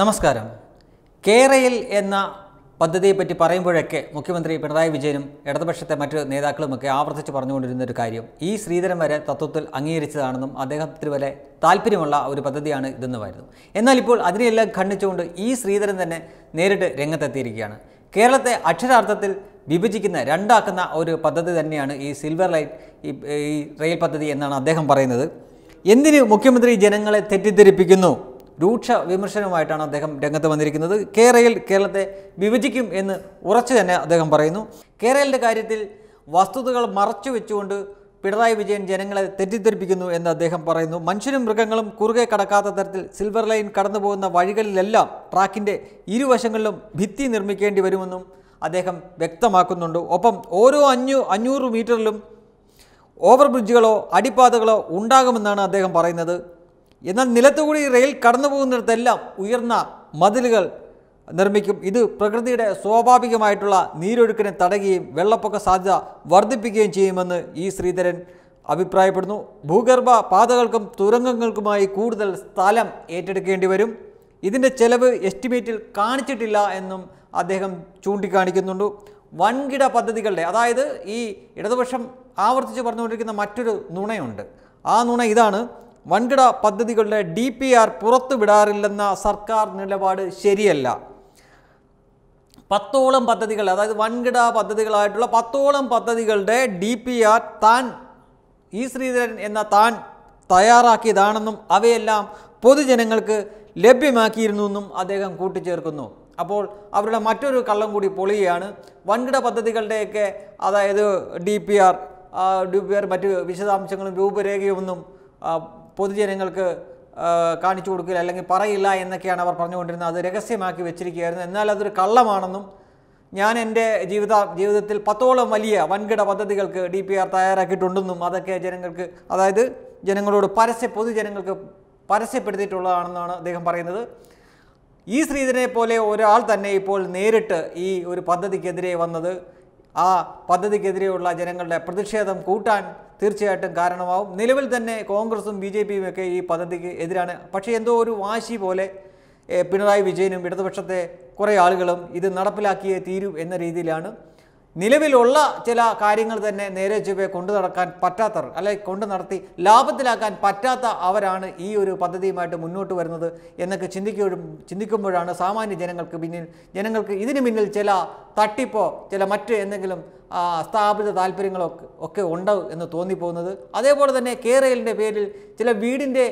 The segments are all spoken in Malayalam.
നമസ്കാരം കേരയിൽ എന്ന പദ്ധതിയെപ്പറ്റി പറയുമ്പോഴൊക്കെ മുഖ്യമന്ത്രി പിണറായി വിജയനും ഇടതുപക്ഷത്തെ മറ്റു നേതാക്കളുമൊക്കെ ആവർത്തിച്ച് പറഞ്ഞുകൊണ്ടിരുന്ന ഒരു കാര്യം ഈ ശ്രീധരം വരെ തത്വത്തിൽ അംഗീകരിച്ചതാണെന്നും അദ്ദേഹത്തിന് വരെ താല്പര്യമുള്ള ഒരു പദ്ധതിയാണ് ഇതെന്നുമായിരുന്നു എന്നാൽ ഇപ്പോൾ അതിനെയെല്ലാം ഖണ്ഡിച്ചുകൊണ്ട് ഈ ശ്രീധരൻ തന്നെ നേരിട്ട് രംഗത്തെത്തിയിരിക്കുകയാണ് കേരളത്തെ അക്ഷരാർത്ഥത്തിൽ വിഭജിക്കുന്ന രണ്ടാക്കുന്ന ഒരു പദ്ധതി തന്നെയാണ് ഈ സിൽവർ ലൈറ്റ് ഈ റെയിൽ പദ്ധതി എന്നാണ് അദ്ദേഹം പറയുന്നത് എന്തിന് മുഖ്യമന്ത്രി ജനങ്ങളെ തെറ്റിദ്ധരിപ്പിക്കുന്നു രൂക്ഷ വിമർശനവുമായിട്ടാണ് അദ്ദേഹം രംഗത്ത് വന്നിരിക്കുന്നത് കേരളയിൽ കേരളത്തെ വിഭജിക്കും എന്ന് ഉറച്ചു തന്നെ അദ്ദേഹം പറയുന്നു കേരളിൻ്റെ കാര്യത്തിൽ വസ്തുതകൾ മറച്ചു വെച്ചുകൊണ്ട് പിണറായി വിജയൻ ജനങ്ങളെ തെറ്റിദ്ധരിപ്പിക്കുന്നു എന്ന് അദ്ദേഹം പറയുന്നു മനുഷ്യരും മൃഗങ്ങളും കുറുകെ കടക്കാത്ത തരത്തിൽ സിൽവർ ലൈൻ കടന്നു പോകുന്ന വഴികളിലെല്ലാം ട്രാക്കിൻ്റെ ഇരുവശങ്ങളിലും ഭിത്തി നിർമ്മിക്കേണ്ടി വരുമെന്നും അദ്ദേഹം വ്യക്തമാക്കുന്നുണ്ട് ഒപ്പം ഓരോ അഞ്ഞു അഞ്ഞൂറ് മീറ്ററിലും ഓവർ ബ്രിഡ്ജുകളോ അടിപ്പാതകളോ ഉണ്ടാകുമെന്നാണ് അദ്ദേഹം പറയുന്നത് എന്നാൽ നിലത്തുകൂടി റെയിൽ കടന്നു പോകുന്നിടത്തെല്ലാം ഉയർന്ന മതിലുകൾ നിർമ്മിക്കും ഇത് പ്രകൃതിയുടെ സ്വാഭാവികമായിട്ടുള്ള നീരൊഴുക്കിനെ തടയുകയും വെള്ളപ്പൊക്ക സാധ്യത വർദ്ധിപ്പിക്കുകയും ചെയ്യുമെന്ന് ഈ ശ്രീധരൻ അഭിപ്രായപ്പെടുന്നു ഭൂഗർഭ പാതകൾക്കും തുരങ്കങ്ങൾക്കുമായി കൂടുതൽ സ്ഥലം ഏറ്റെടുക്കേണ്ടി വരും ഇതിൻ്റെ ചെലവ് എസ്റ്റിമേറ്റിൽ കാണിച്ചിട്ടില്ല എന്നും അദ്ദേഹം ചൂണ്ടിക്കാണിക്കുന്നുണ്ട് വൻകിട പദ്ധതികളുടെ അതായത് ഈ ഇടതുപക്ഷം ആവർത്തിച്ച് പറഞ്ഞുകൊണ്ടിരിക്കുന്ന മറ്റൊരു നുണയുണ്ട് ആ നുണ ഇതാണ് വൻകിട പദ്ധതികളുടെ ഡി പി ആർ പുറത്തുവിടാറില്ലെന്ന സർക്കാർ നിലപാട് ശരിയല്ല പത്തോളം പദ്ധതികൾ അതായത് വൻകിട പദ്ധതികളായിട്ടുള്ള പത്തോളം പദ്ധതികളുടെ ഡി പി ആർ താൻ ഇ ശ്രീധരൻ എന്ന താൻ തയ്യാറാക്കിയതാണെന്നും അവയെല്ലാം പൊതുജനങ്ങൾക്ക് ലഭ്യമാക്കിയിരുന്നു എന്നും അദ്ദേഹം കൂട്ടിച്ചേർക്കുന്നു അപ്പോൾ അവരുടെ മറ്റൊരു കള്ളം കൂടി പൊളിയുകയാണ് വൻകിട പദ്ധതികളുടെയൊക്കെ അതായത് D P R D P R മറ്റ് വിശദാംശങ്ങളും രൂപരേഖയൊന്നും പൊതുജനങ്ങൾക്ക് കാണിച്ചു കൊടുക്കില്ല അല്ലെങ്കിൽ പറയില്ല എന്നൊക്കെയാണ് അവർ പറഞ്ഞുകൊണ്ടിരുന്നത് അത് രഹസ്യമാക്കി വെച്ചിരിക്കുകയായിരുന്നു എന്നാൽ അതൊരു കള്ളമാണെന്നും ഞാൻ എൻ്റെ ജീവിത ജീവിതത്തിൽ പത്തോളം വലിയ വൻകിട പദ്ധതികൾക്ക് ഡി പി ആർ തയ്യാറാക്കിയിട്ടുണ്ടെന്നും അതൊക്കെ ജനങ്ങൾക്ക് അതായത് ജനങ്ങളോട് പരസ്യ പൊതുജനങ്ങൾക്ക് പരസ്യപ്പെടുത്തിയിട്ടുള്ളതാണെന്നാണ് അദ്ദേഹം പറയുന്നത് ഈ ശ്രീധരനെ പോലെ ഒരാൾ തന്നെ ഇപ്പോൾ നേരിട്ട് ഈ ഒരു പദ്ധതിക്കെതിരെ വന്നത് ആ പദ്ധതിക്കെതിരെയുള്ള ജനങ്ങളുടെ പ്രതിഷേധം കൂട്ടാൻ തീർച്ചയായിട്ടും കാരണമാവും നിലവിൽ തന്നെ കോൺഗ്രസും ബി ജെ പിയും ഒക്കെ ഈ പദ്ധതിക്ക് എതിരാണ് പക്ഷേ എന്തോ ഒരു വാശി പോലെ പിണറായി വിജയനും ഇടതുപക്ഷത്തെ കുറേ ആളുകളും ഇത് നടപ്പിലാക്കിയേ തീരൂ എന്ന രീതിയിലാണ് നിലവിലുള്ള ചില കാര്യങ്ങൾ തന്നെ നേരെ ചൊവ്വെ കൊണ്ടു നടക്കാൻ പറ്റാത്തവർ അല്ലെ കൊണ്ടു നടത്തി ലാഭത്തിലാക്കാൻ പറ്റാത്ത അവരാണ് ഈ ഒരു പദ്ധതിയുമായിട്ട് മുന്നോട്ട് വരുന്നത് എന്നൊക്കെ ചിന്തിക്കും ചിന്തിക്കുമ്പോഴാണ് സാമാന്യ ജനങ്ങൾക്ക് പിന്നിൽ ജനങ്ങൾക്ക് ഇതിനു പിന്നിൽ ചില തട്ടിപ്പോ ചില മറ്റ് എന്തെങ്കിലും സ്ഥാപിത താല്പര്യങ്ങളോ ഒക്കെ ഉണ്ടോ എന്ന് തോന്നിപ്പോകുന്നത് അതേപോലെ തന്നെ കേരളിൻ്റെ പേരിൽ ചില വീടിൻ്റെ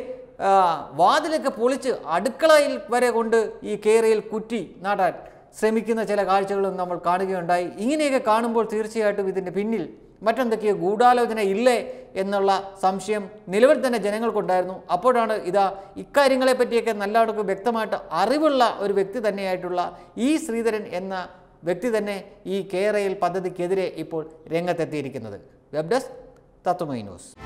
വാതിലൊക്കെ പൊളിച്ച് അടുക്കളയിൽ വരെ കൊണ്ട് ഈ കേരയിൽ കുറ്റി നാടാൻ ശ്രമിക്കുന്ന ചില കാഴ്ചകളും നമ്മൾ കാണുകയുണ്ടായി ഇങ്ങനെയൊക്കെ കാണുമ്പോൾ തീർച്ചയായിട്ടും ഇതിൻ്റെ പിന്നിൽ മറ്റെന്തൊക്കെയോ ഗൂഢാലോചന ഇല്ലേ എന്നുള്ള സംശയം നിലവിൽ തന്നെ ജനങ്ങൾക്കുണ്ടായിരുന്നു അപ്പോഴാണ് ഇതാ ഇക്കാര്യങ്ങളെ പറ്റിയൊക്കെ അടുക്ക് വ്യക്തമായിട്ട് അറിവുള്ള ഒരു വ്യക്തി തന്നെയായിട്ടുള്ള ഈ ശ്രീധരൻ എന്ന വ്യക്തി തന്നെ ഈ കേരയിൽ പദ്ധതിക്കെതിരെ ഇപ്പോൾ രംഗത്തെത്തിയിരിക്കുന്നത് വെബ് ഡെസ്ക് തത്വമൈ ന്യൂസ്